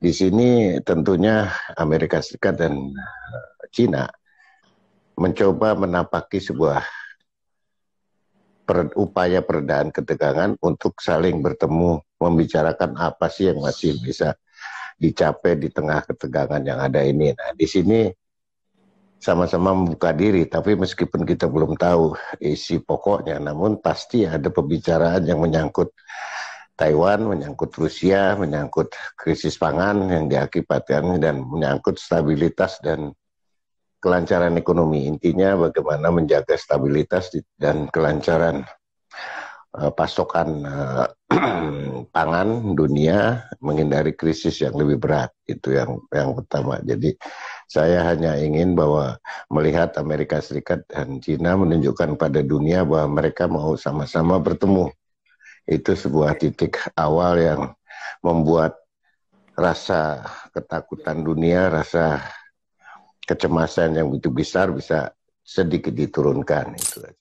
Di sini tentunya Amerika Serikat dan eh, Cina mencoba menapaki sebuah per, upaya peredaan ketegangan untuk saling bertemu membicarakan apa sih yang masih bisa dicapai di tengah ketegangan yang ada ini. Nah, di sini sama-sama membuka diri, tapi meskipun kita belum tahu isi pokoknya, namun pasti ada pembicaraan yang menyangkut Taiwan, menyangkut Rusia, menyangkut krisis pangan yang diakibatkan dan menyangkut stabilitas dan kelancaran ekonomi. Intinya bagaimana menjaga stabilitas dan kelancaran eh, pasokan eh, pangan dunia menghindari krisis yang lebih berat itu yang yang pertama jadi saya hanya ingin bahwa melihat Amerika Serikat dan Cina menunjukkan pada dunia bahwa mereka mau sama-sama bertemu itu sebuah titik awal yang membuat rasa ketakutan dunia, rasa kecemasan yang begitu besar bisa sedikit diturunkan itu